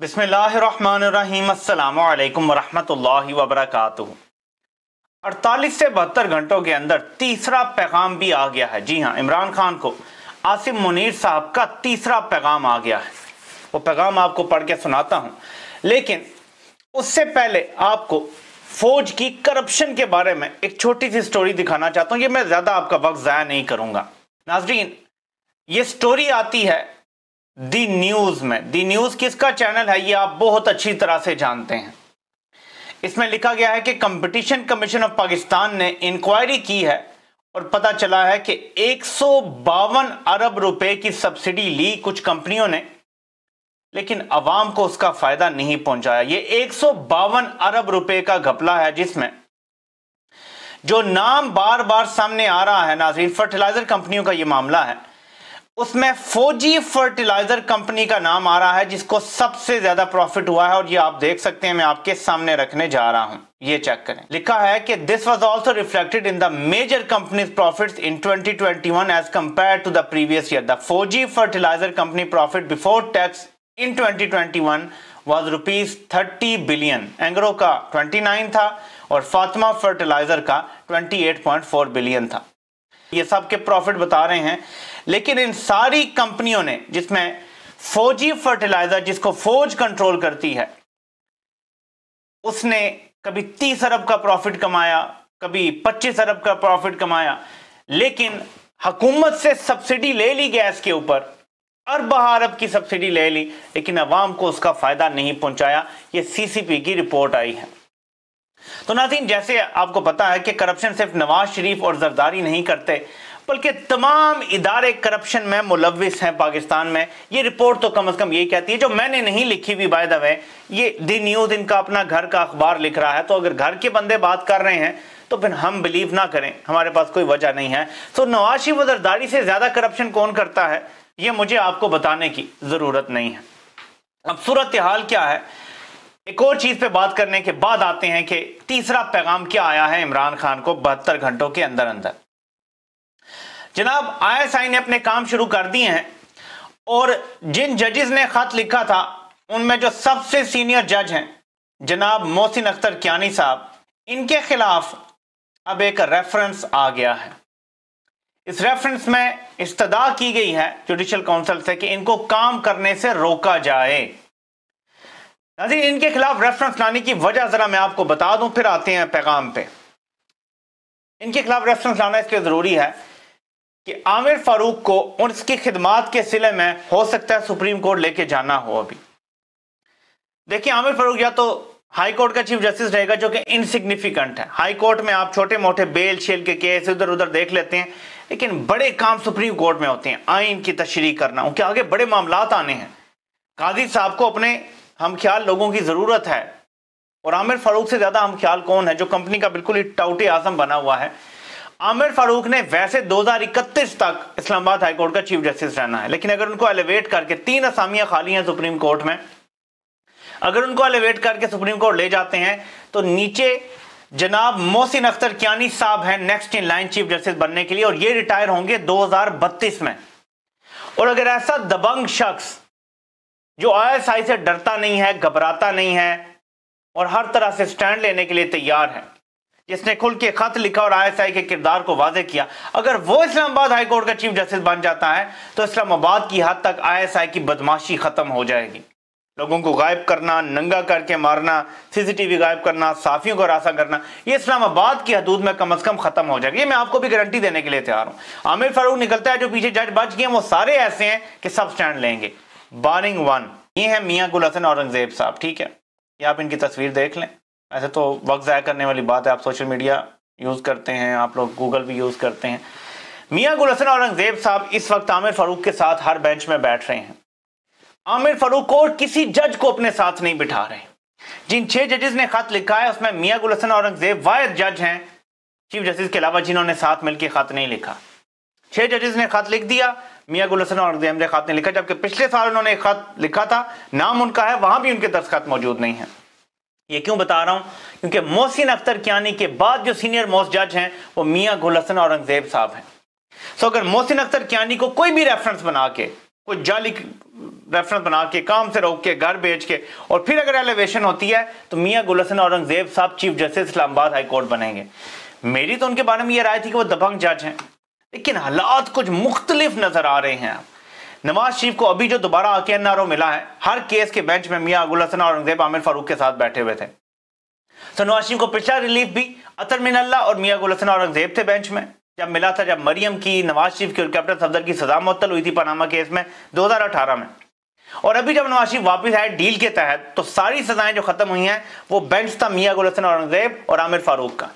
बसमीम् वरहमल वबरक अड़तालीस से बहत्तर घंटों के अंदर तीसरा पैगाम भी आ गया है जी हाँ इमरान खान को आसिम मुनीर साहब का तीसरा पैगाम आ गया है वो पैगाम आपको पढ़ के सुनाता हूँ लेकिन उससे पहले आपको फौज की करप्शन के बारे में एक छोटी सी स्टोरी दिखाना चाहता हूँ ये मैं ज़्यादा आपका वक्त ज़ाया नहीं करूँगा नाजरीन ये स्टोरी आती है दी न्यूज में दी न्यूज किसका चैनल है ये आप बहुत अच्छी तरह से जानते हैं इसमें लिखा गया है कि कंपटीशन कमीशन ऑफ पाकिस्तान ने इंक्वायरी की है और पता चला है कि एक अरब रुपए की सब्सिडी ली कुछ कंपनियों ने लेकिन अवाम को उसका फायदा नहीं पहुंचाया ये एक अरब रुपए का घपला है जिसमें जो नाम बार बार सामने आ रहा है नाजरीन फर्टिलाइजर कंपनियों का यह मामला है उसमें फौजी फर्टिलाइजर कंपनी का नाम आ रहा है जिसको सबसे ज्यादा प्रॉफिट हुआ है और ये आप देख सकते हैं मैं आपके सामने रखने जा रहा हूं ये चेक करें लिखा है कि this was also reflected in the major companies profits in 2021 twenty one as compare to the previous year the Fauji fertilizer company profit before tax in twenty twenty rupees thirty billion Engro का twenty था और Fatima fertilizer का twenty billion था ये सबके profit बता रहे हैं लेकिन इन सारी कंपनियों ने जिसमें फौजी फर्टिलाइजर जिसको फौज कंट्रोल करती है उसने कभी तीस अरब का प्रॉफिट कमाया कभी पच्चीस अरब का प्रॉफिट कमाया लेकिन हकूमत से सब्सिडी ले ली गैस के ऊपर अरब अरब की सब्सिडी ले ली लेकिन अवाम को उसका फायदा नहीं पहुंचाया ये सीसीपी की रिपोर्ट आई है तो नाजीन जैसे आपको पता है कि करप्शन सिर्फ नवाज शरीफ और जरदारी नहीं करते बल्कि तमाम इदारे करप्शन में मुलविस हैं पाकिस्तान में ये रिपोर्ट तो कम अज़ कम ये कहती है जो मैंने नहीं लिखी हुई बाय द वे ये दी न्यूज़ इनका अपना घर का अखबार लिख रहा है तो अगर घर के बंदे बात कर रहे हैं तो फिर हम बिलीव ना करें हमारे पास कोई वजह नहीं है तो नवाशी वजरदारी से ज़्यादा करप्शन कौन करता है ये मुझे आपको बताने की ज़रूरत नहीं है अब सूरत हाल क्या है एक और चीज़ पे बात करने के बाद आते हैं कि तीसरा पैगाम क्या आया है इमरान खान को बहत्तर घंटों के अंदर अंदर जनाब आईएसआई ने अपने काम शुरू कर दिए हैं और जिन जजेस ने खत लिखा था उनमें जो सबसे सीनियर जज हैं जनाब मोहसिन अख्तर क्यानी साहब इनके खिलाफ अब एक रेफरेंस आ गया है इस रेफरेंस में इस्तदा की गई है जुडिशल काउंसिल से कि इनको काम करने से रोका जाए नाजिर इनके खिलाफ रेफरेंस लाने की वजह जरा मैं आपको बता दूं फिर आते हैं पैगाम पे इनके खिलाफ रेफरेंस लाना इसलिए ज़रूरी है कि आमिर फारूक को उनकी खिदमात के सिले में हो सकता है सुप्रीम कोर्ट लेके जाना हो अभी देखिए आमिर फारूक या तो हाई कोर्ट का चीफ जस्टिस रहेगा जो कि इनसिग्निफिकेंट है हाई कोर्ट में आप छोटे मोटे बेल शेल के केस इधर उधर देख लेते हैं लेकिन बड़े काम सुप्रीम कोर्ट में होते हैं आइन की तशरी करना उनके आगे बड़े मामला आने हैं काजी साहब को अपने हम ख्याल लोगों की ज़रूरत है और आमिर फारूक से ज़्यादा हम ख्याल कौन है जो कंपनी का बिल्कुल ही टाउटे आजम बना हुआ है आमिर फारूक ने वैसे इकतीस तक इस्लामाबाद हाईकोर्ट का चीफ जस्टिस रहना है लेकिन अगर उनको एलिवेट करके तीन असामियां खाली हैं सुप्रीम कोर्ट में अगर उनको एलिवेट करके सुप्रीम कोर्ट ले जाते हैं तो नीचे जनाब मोहसिन अख्तर क्यानी साहब हैं next in line chief justice बनने के लिए और ये रिटायर होंगे 2032 में और अगर ऐसा दबंग शख्स जो आईएसआई से डरता नहीं है घबराता नहीं है और हर तरह से स्टैंड लेने के लिए तैयार है जिसने खुल के खत लिखा और आईएसआई के किरदार को वाजे किया अगर वो इस्लामाबाद हाईकोर्ट का चीफ जस्टिस बन जाता है तो इस्लामाबाद की हद तक आईएसआई की बदमाशी खत्म हो जाएगी लोगों को गायब करना नंगा करके मारना सीसीटीवी गायब करना साफियों को रासा करना ये इस्लामाबाद की हदूद में कम अज कम खत्म हो जाएगी ये मैं आपको भी गारंटी देने के लिए तैयार हूँ आमिर फारूक निकलता है जो पीछे जज बच गए वो सारे ऐसे हैं कि सब स्टैंड लेंगे बारिंग वन ये है मियाँ गुल हसन औरंगजेब साहब ठीक है ये आप इनकी तस्वीर देख लें ऐसे तो वक्त ज़ाय करने वाली बात है आप सोशल मीडिया यूज़ करते हैं आप लोग गूगल भी यूज़ करते हैं मियाँ गुल हसन औरंगजेब साहब इस वक्त आमिर फ़ारूक के साथ हर बेंच में बैठ रहे हैं आमिर फ़ारूक को और किसी जज को अपने साथ नहीं बिठा रहे जिन छह जजेस ने खत लिखा है उसमें मियाँ गुल हसन औरंगजेब वायद जज हैं चीफ जस्टिस के अलावा जिन्होंने साथ मिलकर खत नहीं लिखा छह जजेस ने खत लिख दिया मियाँ गुल हसन औरंगजेब ने खत नहीं लिखा जबकि पिछले साल उन्होंने खत लिखा था नाम उनका है वहां भी उनके दस्तखत मौजूद नहीं है ये क्यों बता रहा हूं क्योंकि मोहसिन अख्तर कियानी के बाद जो सीनियर मोस्ट जज हैं वो मियां गुल हसन औरंगजेब साहब हैं सो अगर मोहसिन अख्तर कियानी को कोई भी रेफरेंस बना के कोई जाली रेफरेंस बना के काम से रोक के घर बेच के और फिर अगर एलिवेशन होती है तो मियाँ गुल हसन औरंगजेब साहब chief justice Islamabad high court बनेंगे मेरी तो उनके बारे में यह राय थी कि वह दबंग जज हैं लेकिन हालात कुछ मुख्तलिफ नजर आ रहे हैं आप नवाज शरीफ को अभी जो दोबारा आके ओ मिला है हर केस के बेंच में मियाँ अबुल हसन औरंगजेब आमिर फारूक के साथ बैठे हुए थे तो नवाज शरीफ को पिछला रिलीफ भी अतर मिनल्ला और मियाँ अबुल हसन औरंगजेब थे बेंच में जब मिला था जब मरियम की नवाज शरीफ की और कैप्टन सफदर की सजा मुअत्तल हुई थी पनामा केस में अठारह में और अभी जब नवाज शरीफ वापस आए डील के तहत तो सारी सजाएं जो खत्म हुई हैं वो बेंच था मियाँ गुल हसन औरंगजेब और आमिर फारूक का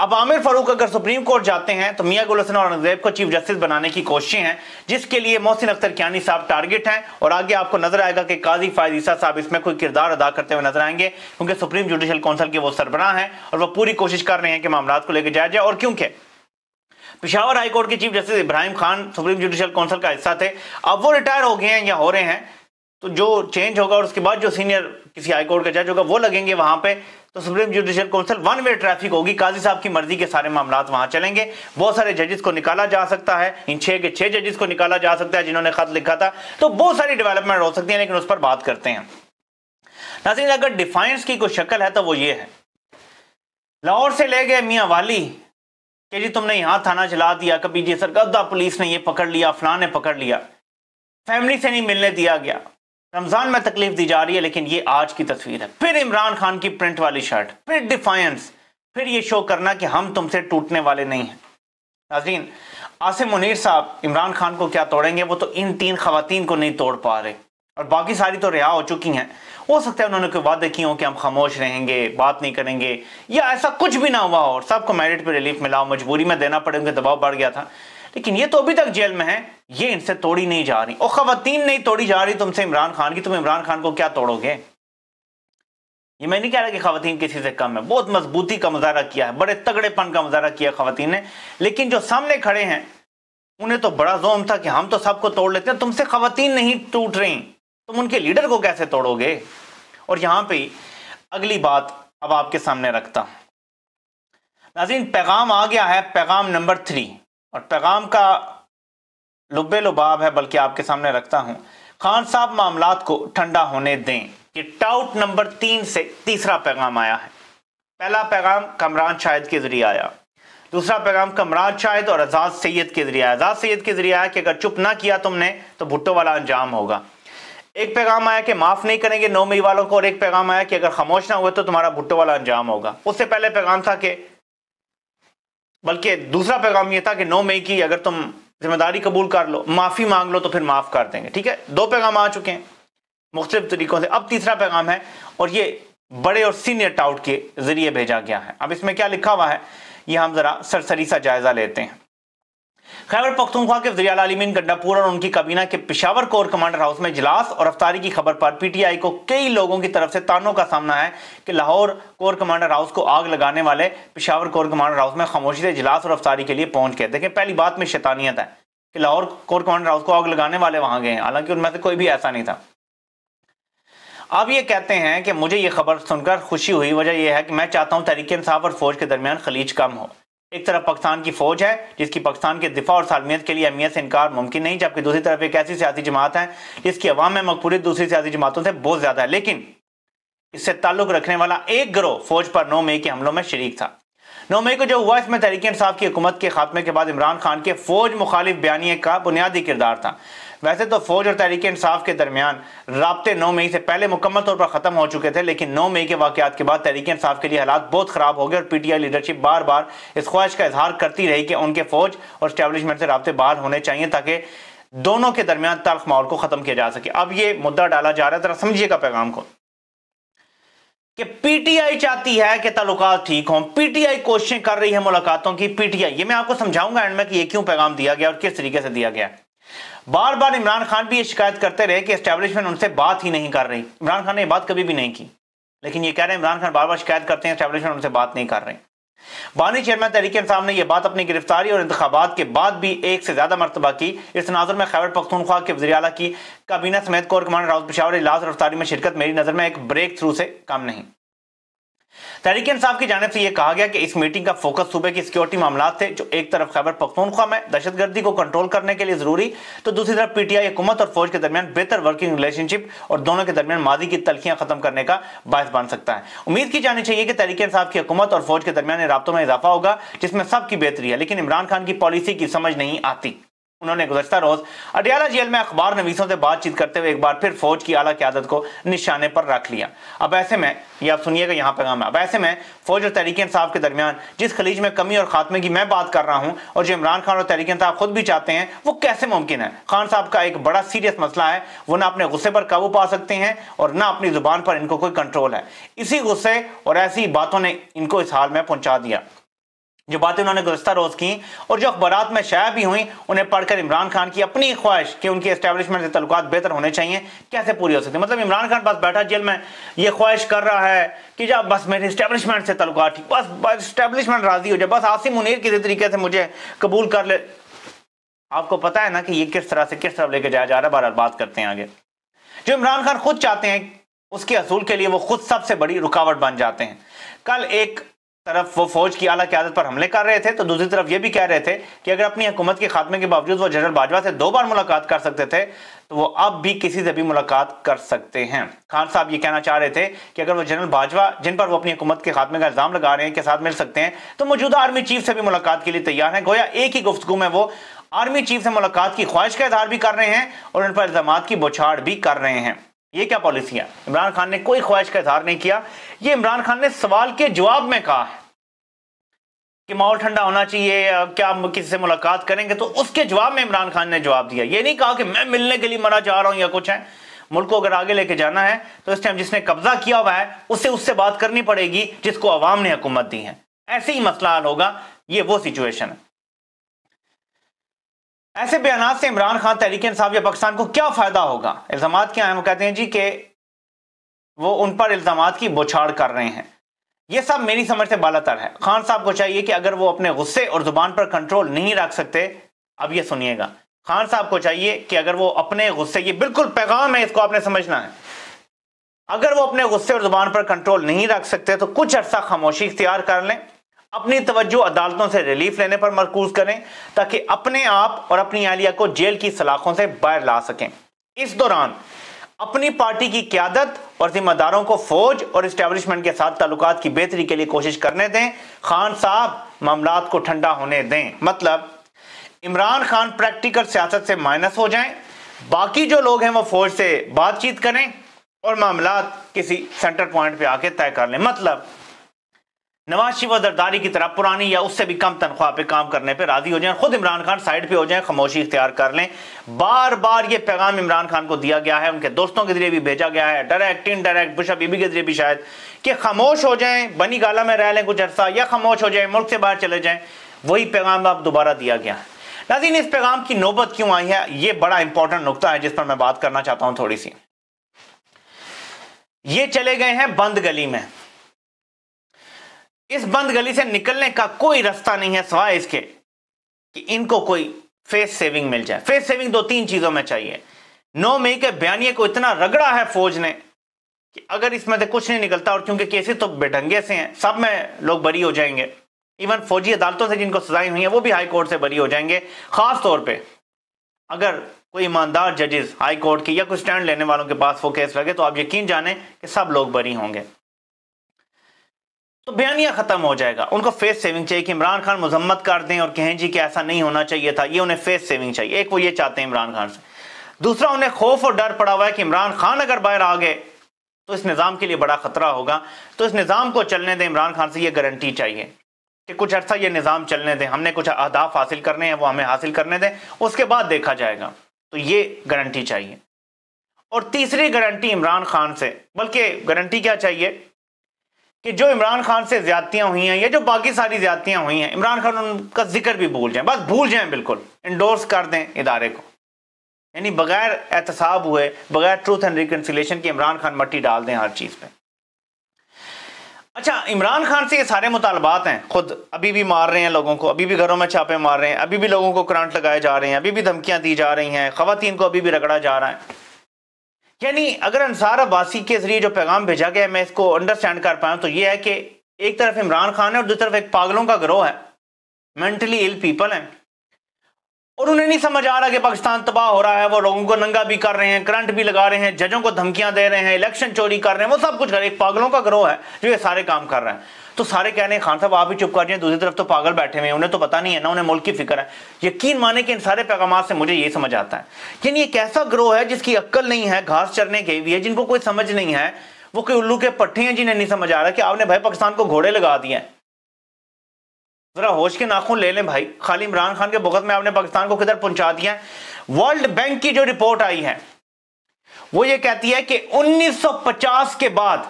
अब आमिर फारूक अगर सुप्रीम कोर्ट जाते हैं तो मियाँ गुल और अनजैब को चीफ जस्टिस बनाने की कोशिशें हैं जिसके लिए मोहसिन अख्तर कियानी साहब टारगेट हैं और आगे आपको नजर आएगा कि काजी फायद ईसा साहब इसमें कोई किरदार अदा करते हुए नजर आएंगे क्योंकि सुप्रीम जुडिशल काउंसिल के वो सरबराह हैं और वो पूरी कोशिश कर रहे हैं कि मामला को लेकर जाया जाए और क्योंकि पिशावर हाईकोर्ट के chief justice Ibrahim Khan supreme judicial council का हिस्सा थे अब वो रिटायर हो गए हैं या हो रहे हैं तो जो चेंज होगा और उसके बाद जो सीनियर किसी हाईकोर्ट का जज होगा वो लगेंगे वहां पर तो supreme judicial council one way traffic होगी काजी साहब की मर्जी के सारे मामला वहां चलेंगे बहुत सारे जजेस को निकाला जा सकता है इन छह के छह जजेस को निकाला जा सकता है जिन्होंने खत लिखा था तो बहुत सारी डेवलपमेंट हो सकती है लेकिन उस पर बात करते हैं नासिन अगर डिफाइंस की कोई शक्ल है तो वो ये है लाहौर से ले गए मियाँ वाली कि जी तुमने यहां थाना चला दिया कभी जी सर गद्दा पुलिस ने ये पकड़ लिया फलाने ने पकड़ लिया फैमिली से नहीं मिलने दिया गया रमजान में तकलीफ दी जा रही है लेकिन ये आज की तस्वीर है फिर इमरान खान की प्रिंट वाली शर्ट फिर डिफायंस फिर ये शो करना कि हम तुमसे टूटने वाले नहीं हैं नाजीन आसिम मुनीर साहब इमरान खान को क्या तोड़ेंगे वो तो इन तीन खातन को नहीं तोड़ पा रहे और बाकी सारी तो रिहा हो चुकी हैं हो सकता है उन्होंने कोई वादे किए हों कि हम खामोश रहेंगे बात नहीं करेंगे या ऐसा कुछ भी ना हुआ हो और सबको मेरिट पर रिलीफ मिला हो मजबूरी में देना पड़े उनके दबाव बढ़ गया था लेकिन ये तो अभी तक जेल में है ये इनसे तोड़ी नहीं जा रही और खातन नहीं तोड़ी जा रही तुमसे इमरान खान की तुम इमरान खान को क्या तोड़ोगे ये मैं नहीं कह रहा कि खातन किसी से कम है बहुत मजबूती का मुजाहरा किया है बड़े तगड़ेपन का मुजाहरा किया खातन ने लेकिन जो सामने खड़े हैं उन्हें तो बड़ा जोम था कि हम तो सबको तोड़ लेते हैं तुमसे खातन नहीं टूट रही तुम उनके लीडर को कैसे तोड़ोगे और यहां पर अगली बात अब आपके सामने रखता नाजीन पैगाम आ गया है पैगाम नंबर थ्री और पैगाम का लुबे लुबाब है बल्कि आपके सामने रखता हूं खान साहब मामला को ठंडा होने दें कि टाउट नंबर तीन से तीसरा पैगाम आया है पहला पैगाम कमरान शाहिद के जरिए आया दूसरा पैगाम कमरान शाहिद और आज़ाद सैयद के जरिए आया आज़ाद सैयद के जरिए आया कि अगर चुप ना किया तुमने तो भुट्टो वाला अंजाम होगा एक पैगाम आया कि माफ़ नहीं करेंगे नौ मई वालों को और एक पैगाम आया कि अगर खामोश ना हुए तो तुम्हारा भुट्टो वाला अंजाम होगा उससे पहले पैगाम था कि बल्कि दूसरा पैगाम यह था कि नौ मई की अगर तुम जिम्मेदारी कबूल कर लो माफ़ी मांग लो तो फिर माफ़ कर देंगे ठीक है दो पैगाम आ चुके हैं मुख्तलिफ तरीक़ों से अब तीसरा पैगाम है और ये बड़े और सीनियर टाउट के ज़रिए भेजा गया है अब इसमें क्या लिखा हुआ है ये हम ज़रा सरसरी सा जायज़ा लेते हैं खैबर पख्तनख्वा के वजी आलमीन गंडापुर और उनकी कबीना के पिशावर कोर कमांडर हाउस में इजलास और अफ्तारी की खबर पर पीटीआई को कई लोगों की तरफ से तानों का सामना है कि लाहौर कोर कमांडर हाउस को आग लगाने वाले पिशावर कोर कमांडर हाउस में खामोशी से इजलास और अफ्तारी के लिए पहुंच गए देखें पहली बात में शैतानियत है कि लाहौर कोर कमांडर हाउस को आग लगाने वाले वहां गए हैं हालांकि उनमें से कोई भी ऐसा नहीं था अब ये कहते हैं कि मुझे ये खबर सुनकर खुशी हुई वजह यह है कि मैं चाहता हूँ तरीके इंसाफ और फौज के दरमियान खलीज कम हो एक तरफ पाकिस्तान की फौज है जिसकी पाकिस्तान के दिफा और सालमियत के लिए अहमियत से इनकार मुमकिन नहीं जबकि दूसरी तरफ एक ऐसी सियासी जमात है जिसकी अवाम में मकबूल दूसरी सियासी जमातों से बहुत ज़्यादा है लेकिन इससे ताल्लुक रखने वाला एक ग्रोह फौज पर नौ मई के हमलों में शरीक था नौ मई को जो हुआ इसमें तहरीक इंसाफ की हुकूमत के खात्मे के बाद इमरान खान के फौज मुखालिफ बयानी का बुनियादी किरदार था वैसे तो फौज और तहरीक इंसाफ के दरमियान रबते नौ मई से पहले मुकम्मल तौर पर ख़त्म हो चुके थे लेकिन नौ मई के वाकत के बाद तहरीक इंसाफ के लिए हालात बहुत ख़राब हो गए और पी टी आई लीडरशिप बार बार इस ख्वाहिश का इजहार करती रही कि उनके फौज और स्टैब्लिशमेंट से रबते बहाल होने चाहिए ताकि दोनों के दरमियान तल्ख माहौल को ख़त्म किया जा सके अब ये मुद्दा डाला जा रहा है ज़रा समझिएगा पैगाम को कि पीटीआई चाहती है कि तलुकात ठीक हों पीटीआई कोशिशें कर रही है मुलाकातों की पीटीआई ये मैं आपको समझाऊंगा एंड में कि ये क्यों पैगाम दिया गया और किस तरीके से दिया गया बार बार इमरान खान भी ये शिकायत करते रहे कि इस्टेब्लिशमेंट उनसे बात ही नहीं कर रही इमरान खान ने ये बात कभी भी नहीं की लेकिन ये कह रहे हैं इमरान खान बार बार शिकायत करते हैं इस्टेब्लिशमेंट उनसे बात नहीं कर रहे बानी चेयरमैन तहरीक इंसाफ ने यह बात अपनी गिरफ्तारी और इंतबात के बाद भी एक से ज्यादा मरतबा की इस तनाजुर में खैबर पख्तूनख्वा के वजी अला की काबीना समेत कोर कमांडर राउत पिशावर इलाज रफ्तारी में शिरकत मेरी नजर में एक ब्रेक थ्रू से कम नहीं तहरीक इंसाफ की जानब से यह कहा गया कि इस मीटिंग का फोकस सूबे की सिक्योरिटी मामला थे जो एक तरफ खैबर पख्तूनख्वा में दहशतगर्दी को कंट्रोल करने के लिए जरूरी तो दूसरी तरफ पीटीआई हुकूमत और फौज के दरमियान बेहतर वर्किंग रिलेशनशिप और दोनों के दरमियान माजी की तलखियां खत्म करने का बायस बन सकता है उम्मीद की जानी चाहिए कि तहरीक इंसाफ की हुकूमत और फौज के दरमियान रबतों में इजाफा होगा जिसमें सबकी बेहतरी है लेकिन इमरान खान की पॉलिसी की समझ नहीं आती उन्होंने गुजशत रोज अडियाला जेल में अखबार नवीसों से बातचीत करते हुए एक बार फिर फौज की आला क्यादत को निशाने पर रख लिया अब ऐसे में ये आप सुनिएगा यहाँ पैगाम है अब ऐसे में फौज और तहरीक इंसाफ के दरमियान जिस खलीज में कमी और खात्मे की मैं बात कर रहा हूँ और जो इमरान खान और तहरीक इंसाफ खुद भी चाहते हैं वो कैसे मुमकिन है खान साहब का एक बड़ा सीरियस मसला है वो ना अपने गुस्से पर काबू पा सकते हैं और ना अपनी जुबान पर इनको कोई कंट्रोल है इसी गुस्से और ऐसी बातों ने इनको इस हाल में पहुंचा दिया जो बातें उन्होंने गुजस्ता रोज़ की और जो अखबार में शाया भी हुई उन्हें पढ़कर इमरान खान की अपनी ख्वाहिश कि उनकी एस्टेब्लिशमेंट से तल्लक बेहतर होने चाहिए कैसे पूरी हो सकती है मतलब इमरान खान बस बैठा जेल में ये ख्वाहिश कर रहा है कि जब बस मेरे इस्टेब्लिशमेंट से तल्लक ठीक बस इस्टेब्लिशमेंट राजी हो जाए बस आसिम मुनीर किसी तरीके से मुझे कबूल कर ले आपको पता है ना कि ये किस तरह से किस तरफ लेके जाया जा रहा है बार बात करते हैं आगे जो इमरान खान खुद चाहते हैं उसके असूल के लिए वो खुद सबसे बड़ी रुकावट बन जाते हैं कल एक तरफ वो फौज की आला क्यादत पर हमले कर रहे थे तो दूसरी तरफ ये भी कह रहे थे कि अगर अपनी हुकूमत के खात्मे के बावजूद वो जनरल बाजवा से दो बार मुलाकात कर सकते थे तो वो अब भी किसी से भी मुलाकात कर सकते हैं खान साहब ये कहना चाह रहे थे कि अगर वो जनरल बाजवा जिन पर वो अपनी हुकूमत के खात्मे का इल्ज़ाम लगा रहे हैं के साथ मिल सकते हैं तो मौजूदा आर्मी चीफ से भी मुलाकात के लिए तैयार है गोया एक ही गुफ्तु में वो आर्मी चीफ से मुलाकात की ख्वाहिश का इजहार भी कर रहे हैं और उन पर इल्ज़ाम की बौछाड़ भी कर रहे हैं ये क्या पॉलिसी है इमरान खान ने कोई ख्वाहिश का इजहार नहीं किया ये इमरान खान ने सवाल के जवाब में कहा है कि माहौल ठंडा होना चाहिए क्या किसी से मुलाकात करेंगे तो उसके जवाब में इमरान खान ने जवाब दिया ये नहीं कहा कि मैं मिलने के लिए मना जा रहा हूं या कुछ है मुल्क को अगर आगे लेके जाना है तो इस टाइम जिसने कब्जा किया हुआ है उससे उससे बात करनी पड़ेगी जिसको अवाम ने हुकूमत दी है ऐसे ही मसला हल होगा ये वो सिचुएशन है ऐसे बयान से इमरान खान तहरीक इंसाफ या पाकिस्तान को क्या फ़ायदा होगा इल्ज़ाम क्या हैं वो कहते हैं जी कि वो उन पर इल्ज़ाम की बौछाड़ कर रहे हैं ये सब मेरी समझ से बालातर है खान साहब को चाहिए कि अगर वो अपने गुस्से और ज़ुबान पर कंट्रोल नहीं रख सकते अब ये सुनिएगा खान साहब को चाहिए कि अगर वो अपने गुस्से ये बिल्कुल पैगाम है इसको आपने समझना है अगर वो अपने गुस्से और ज़ुबान पर कंट्रोल नहीं रख सकते तो कुछ अर्सा खामोशी इख्तियार कर लें अपनी तवज्जो अदालतों से रिलीफ लेने पर मरकूज करें ताकि अपने आप और अपनी अहलिया को जेल की सलाखों से बाहर ला सकें इस दौरान अपनी पार्टी की क्यादत और जिम्मेदारों को फौज और इस्टेब्लिशमेंट के साथ ताल्लुक की बेहतरी के लिए कोशिश करने दें खान साहब मामला को ठंडा होने दें मतलब इमरान खान प्रैक्टिकल सियासत से माइनस हो जाएं बाकी जो लोग हैं वो फौज से बातचीत करें और मामला किसी सेंटर पॉइंट पे आके तय कर लें मतलब नवाज शिव दरदारी की तरफ पुरानी या उससे भी कम तनख्वाह पे काम करने पे राजी हो जाएं खुद इमरान खान साइड पे हो जाएं खामोशी इख्तियार कर लें बार बार ये पैगाम इमरान खान को दिया गया है उनके दोस्तों के जरिए भी भेजा गया है डायरेक्ट डायरेक्ट बुशा बीबी के जरिए भी शायद कि खामोश हो जाएं बनी गाला में रह लें कुछ अरसा या खामोश हो जाए मुल्क से बाहर चले जाएं वही पैगाम आप दोबारा दिया गया है नाजीन इस पैगाम की नौबत क्यों आई है ये बड़ा इंपॉर्टेंट नुकता है जिस पर मैं बात करना चाहता हूँ थोड़ी सी ये चले गए हैं बंद गली में इस बंद गली से निकलने का कोई रास्ता नहीं है सवाए इसके कि इनको कोई फेस सेविंग मिल जाए फेस सेविंग दो तीन चीजों में चाहिए नौ मई के बयानिए को इतना रगड़ा है फौज ने कि अगर इसमें से कुछ नहीं निकलता और क्योंकि केसेस तो बेढंगे से हैं सब में लोग बरी हो जाएंगे इवन फौजी अदालतों से जिनको सजाएं हुई है वो भी हाई कोर्ट से बरी हो जाएंगे खास तौर पे अगर कोई ईमानदार जजेस हाई कोर्ट के या कोई स्टैंड लेने वालों के पास वो केस लगे तो आप यकीन जाने कि सब लोग बरी होंगे तो बयानिया खत्म हो जाएगा उनको फेस सेविंग चाहिए कि इमरान खान मजम्मत कर दें और कहें जी कि ऐसा नहीं होना चाहिए था ये उन्हें फेस सेविंग चाहिए एक वो ये चाहते हैं इमरान खान से दूसरा उन्हें खौफ और डर पड़ा हुआ है कि इमरान खान अगर बाहर आ गए तो इस निज़ाम के लिए बड़ा खतरा होगा तो इस निज़ाम को चलने दें इमरान खान से यह गारंटी चाहिए कि कुछ अर्सा ये निज़ाम चलने दें हमने कुछ अहदाफ हासिल करने हैं वो हमें हासिल करने दें उसके बाद देखा जाएगा तो ये गारंटी चाहिए और तीसरी गारंटी इमरान खान से बल्कि गारंटी क्या चाहिए कि जो इमरान खान से ज्यादतियां हुई हैं या जो बाकी सारी ज्यादतियां हुई हैं इमरान खान उनका जिक्र भी भूल जाए बस भूल जाए बिल्कुल इंडोर्स कर दें इदारे को यानी बगैर एहतसाब हुए बगैर ट्रूथ एंड रिकनसिलेशन के इमरान खान मट्टी डाल दें हर चीज़ पर अच्छा इमरान खान से ये सारे मुतालबात हैं खुद अभी भी मार रहे हैं लोगों को अभी भी घरों में छापे मार रहे हैं अभी भी लोगों को करंट लगाए जा रहे हैं अभी भी धमकियां दी जा रही हैं खातन को अभी भी रगड़ा जा रहा है यानी अगर अंसार अब्बासी के जरिए जो पैगाम भेजा गया है मैं इसको अंडरस्टैंड कर पाया तो ये है कि एक तरफ इमरान खान है और दूसरी तरफ एक पागलों का ग्रोह है मेंटली इल पीपल हैं और उन्हें नहीं समझ आ रहा कि पाकिस्तान तबाह हो रहा है वो लोगों को नंगा भी कर रहे हैं करंट भी लगा रहे हैं जजों को धमकियां दे रहे हैं इलेक्शन चोरी कर रहे हैं वो सब कुछ कर रहे हैं पागलों का ग्रोह है जो ये सारे काम कर रहे हैं तो सारे कह रहे हैं खान साहब आप ही चुप कर जाए दूसरी तरफ तो पागल बैठे हुए हैं उन्हें तो पता नहीं है ना उन्हें मुल्क की फिक्र है यकीन माने कि इन सारे पैगाम से मुझे ये समझ आता है यानी ये ऐसा ग्रोह है जिसकी अक्ल नहीं है घास चरने के भी है जिनको कोई समझ नहीं है वो कोई उल्लू के पट्टे हैं जिन्हें नहीं समझ आ रहा कि आपने भाई पाकिस्तान को घोड़े लगा दिए हैं जरा होश के नाखून ले लें भाई खाली इमरान खान के भुगत में आपने पाकिस्तान को किधर पहुंचा दिया है वर्ल्ड बैंक की जो रिपोर्ट आई है वो ये कहती है कि 1950 के बाद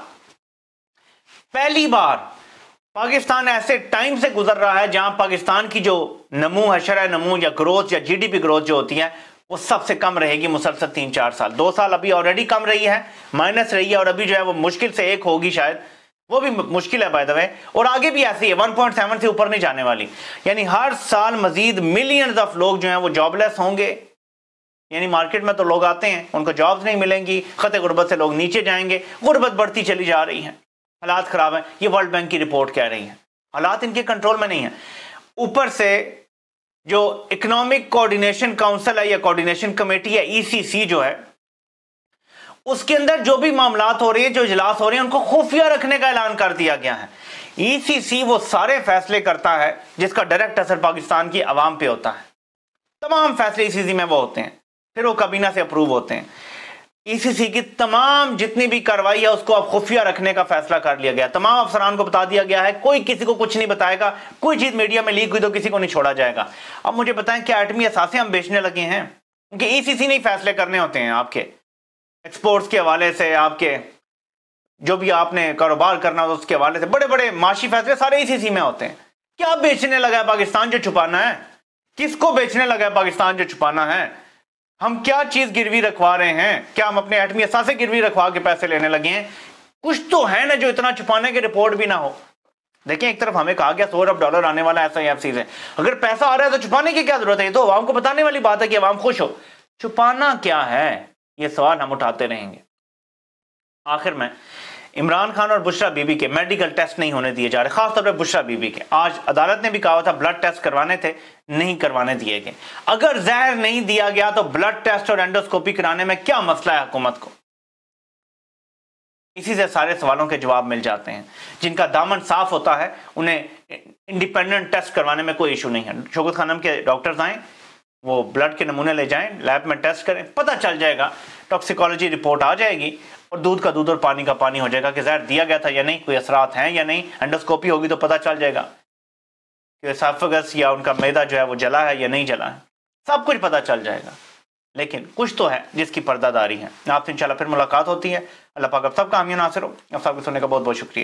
पहली बार पाकिस्तान ऐसे टाइम से गुजर रहा है जहां पाकिस्तान की जो नमू हशर है नमू या ग्रोथ या जीडीपी ग्रोथ जो होती है वो सबसे कम रहेगी मुसलसल तीन चार साल दो साल अभी ऑलरेडी कम रही है माइनस रही है और अभी जो है वो मुश्किल से एक होगी शायद वो भी मुश्किल है बाय द वे और आगे भी ऐसी है 1.7 से ऊपर नहीं जाने वाली यानी हर साल मजीद मिलियंस ऑफ लोग जो हैं वो जॉबलेस होंगे यानी मार्केट में तो लोग आते हैं उनको जॉब्स नहीं मिलेंगी ख़त गुर्बत से लोग नीचे जाएंगे गुर्बत बढ़ती चली जा रही है हालात खराब हैं ये वर्ल्ड बैंक की रिपोर्ट कह रही है हालात इनके कंट्रोल में नहीं है ऊपर से जो इकोनॉमिक कोऑर्डिनेशन काउंसिल है या कोऑर्डिनेशन कमेटी है ईसीसी e जो है उसके अंदर जो भी मामला हो रही है जो इजलास हो रहे हैं उनको खुफिया रखने का ऐलान कर दिया गया है ईसीसी e वो सारे फैसले करता है जिसका डायरेक्ट असर पाकिस्तान की आवाम पे होता है तमाम फैसले ईसीसी e में वो होते हैं फिर वो कबीना से अप्रूव होते हैं ईसीसी की तमाम जितनी भी कार्रवाई है उसको अब खुफिया रखने का फैसला कर लिया गया तमाम अफसरान को बता दिया गया है कोई किसी को कुछ नहीं बताएगा कोई चीज़ मीडिया में लीक हुई तो किसी को नहीं छोड़ा जाएगा अब मुझे बताएं क्या एटमी असासे हम बेचने लगे हैं क्योंकि ईसीसी e ने फैसले करने होते हैं आपके एक्सपोर्ट्स के हवाले से आपके जो भी आपने कारोबार करना हो उसके हवाले से बड़े बड़े माशी फैसले सारे ईसीसी e में होते हैं क्या बेचने लगा है पाकिस्तान जो छुपाना है किसको बेचने लगा है पाकिस्तान जो छुपाना है हम क्या चीज गिरवी रखवा रहे हैं क्या हम अपने एटमी से गिरवी रखवा के पैसे लेने लगे हैं कुछ तो है ना जो इतना छुपाने की रिपोर्ट भी ना हो देखिए एक तरफ हमें कहा गया सौ अरब डॉलर आने वाला ऐसा चीज है अगर पैसा आ रहा है तो छुपाने की क्या जरूरत है ये तो आवाम को बताने वाली बात है कि आवाम खुश हो छुपाना क्या है ये सवाल हम उठाते रहेंगे आखिर में इमरान खान और बुशरा बीबी के मेडिकल टेस्ट नहीं होने दिए जा रहे खासतौर पर बुशरा बीबी के आज अदालत ने भी कहा था ब्लड टेस्ट करवाने थे नहीं करवाने दिए गए अगर जहर नहीं दिया गया तो ब्लड टेस्ट और एंडोस्कोपी कराने में क्या मसला है हुकूमत को इसी से सारे सवालों के जवाब मिल जाते हैं जिनका दामन साफ होता है उन्हें इंडिपेंडेंट टेस्ट करवाने में कोई इशू नहीं है शोकत खानम के डॉक्टर्स आए वो ब्लड के नमूने ले जाएं लैब में टेस्ट करें पता चल जाएगा टॉक्सिकोलॉजी रिपोर्ट आ जाएगी और दूध का दूध और पानी का पानी हो जाएगा कि जहर दिया गया था या नहीं कोई असरात हैं या नहीं एंडोस्कोपी होगी तो पता चल जाएगा कि साफगस या उनका मैदा जो है वो जला है या नहीं जला है सब कुछ पता चल जाएगा लेकिन कुछ तो है जिसकी पर्दादारी है आपसे इंशाल्लाह फिर मुलाकात होती है अल्लाह पाक अब सबका आमिया नासिर हो अब सबके सुनने का बहुत बहुत शुक्रिया